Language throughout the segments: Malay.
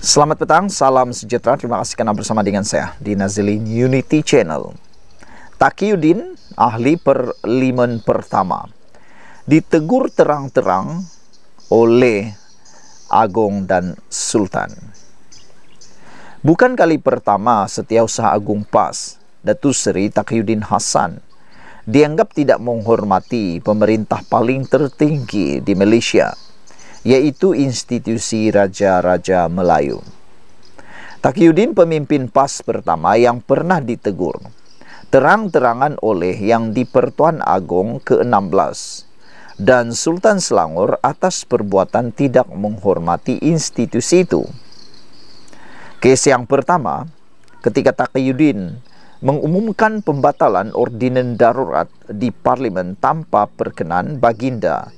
Selamat petang, salam sejahtera. Terima kasih kerana bersama dengan saya di Nazili Unity Channel. Takiyuddin, ahli perlimen pertama, ditegur terang-terang oleh Agong dan Sultan. Bukan kali pertama setiausaha Agong PAS, Datu Seri Takiyuddin Hasan, dianggap tidak menghormati pemerintah paling tertinggi di Malaysia, iaitu institusi Raja-Raja Melayu. Takiyuddin pemimpin PAS pertama yang pernah ditegur, terang-terangan oleh Yang di Pertuan Agong ke-16 dan Sultan Selangor atas perbuatan tidak menghormati institusi itu. Kes yang pertama, ketika Takiyuddin mengumumkan pembatalan ordinan darurat di Parlimen tanpa perkenan Baginda,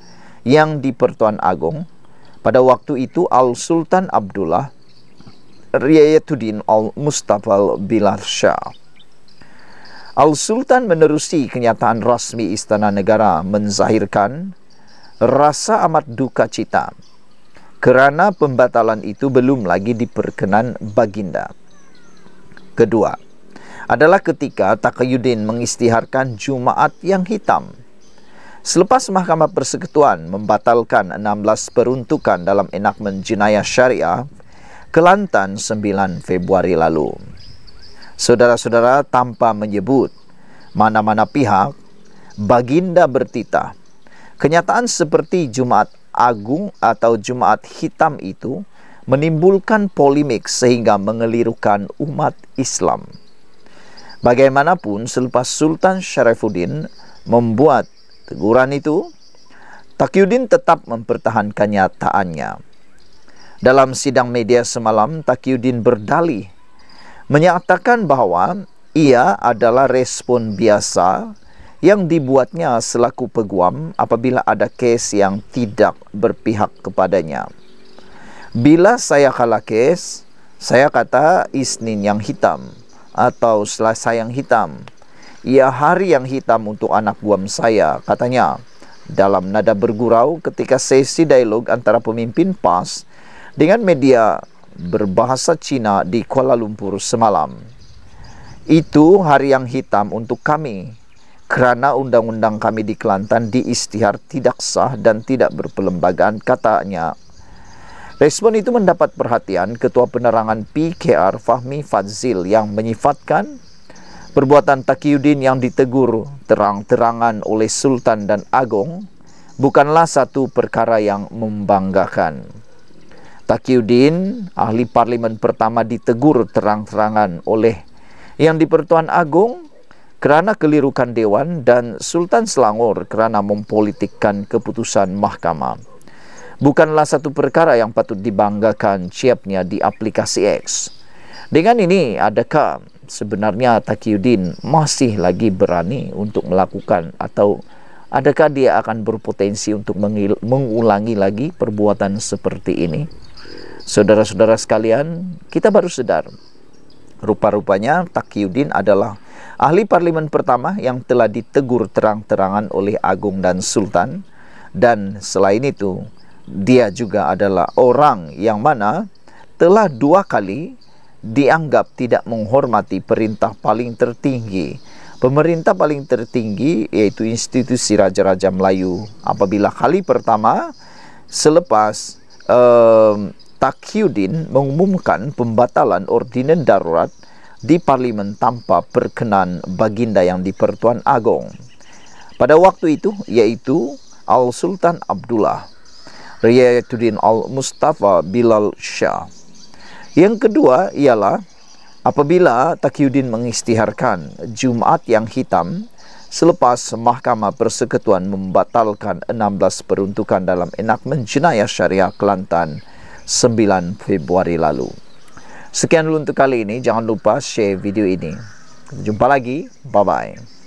yang di Pertuan Agong pada waktu itu Al Sultan Abdullah Riayatuddin Al Mustafal Bilal Shah. Al Sultan menerusi kenyataan rasmi istana negara menzahirkan rasa amat duka cita kerana pembatalan itu belum lagi diperkenan baginda. Kedua, adalah ketika Takayuddin mengistiharkan Jumaat yang hitam Selepas Mahkamah Persekutuan membatalkan 16 peruntukan dalam enakmen jenayah syariah Kelantan 9 Februari lalu. Saudara-saudara tanpa menyebut mana-mana pihak, Baginda bertitah. Kenyataan seperti Jumaat Agung atau Jumaat Hitam itu menimbulkan polemik sehingga mengelirukan umat Islam. Bagaimanapun selepas Sultan Syarifuddin membuat teguran itu, Takyudin tetap mempertahankan nyataannya. Dalam sidang media semalam, Takyudin berdalih menyatakan bahawa ia adalah respon biasa yang dibuatnya selaku peguam apabila ada kes yang tidak berpihak kepadanya. Bila saya kalah kes, saya kata isnin yang hitam atau selasa yang hitam ia hari yang hitam untuk anak buah saya, katanya. Dalam nada bergurau ketika sesi dialog antara pemimpin PAS dengan media berbahasa Cina di Kuala Lumpur semalam. Itu hari yang hitam untuk kami kerana undang-undang kami di Kelantan diistihar tidak sah dan tidak berpelembagaan, katanya. Respon itu mendapat perhatian Ketua Penerangan PKR Fahmi Fazil yang menyifatkan Perbuatan Takiyuddin yang ditegur terang-terangan oleh Sultan dan Agong bukanlah satu perkara yang membanggakan. Takiyuddin, ahli parlimen pertama ditegur terang-terangan oleh yang dipertuan Agong kerana kelirukan Dewan dan Sultan Selangor kerana mempolitikkan keputusan mahkamah. Bukanlah satu perkara yang patut dibanggakan Siapnya di aplikasi X. Dengan ini, adakah sebenarnya Takiyuddin masih lagi berani untuk melakukan atau adakah dia akan berpotensi untuk mengulangi lagi perbuatan seperti ini? Saudara-saudara sekalian, kita baru sedar rupa-rupanya Takiyuddin adalah ahli parlimen pertama yang telah ditegur terang-terangan oleh agung dan sultan dan selain itu dia juga adalah orang yang mana telah dua kali dianggap tidak menghormati perintah paling tertinggi. Pemerintah paling tertinggi yaitu institusi Raja-Raja Melayu. Apabila kali pertama selepas um, Takyudin mengumumkan pembatalan ordinan darurat di parlimen tanpa perkenan baginda yang dipertuan agong. Pada waktu itu yaitu Al-Sultan Abdullah Riyatuddin Al-Mustafa Bilal Shah. Yang kedua ialah apabila Takiyuddin mengistiharkan Jumaat yang hitam selepas Mahkamah Persekutuan membatalkan 16 peruntukan dalam Enak jenayah syariah Kelantan 9 Februari lalu. Sekian dulu untuk kali ini. Jangan lupa share video ini. Jumpa lagi. Bye-bye.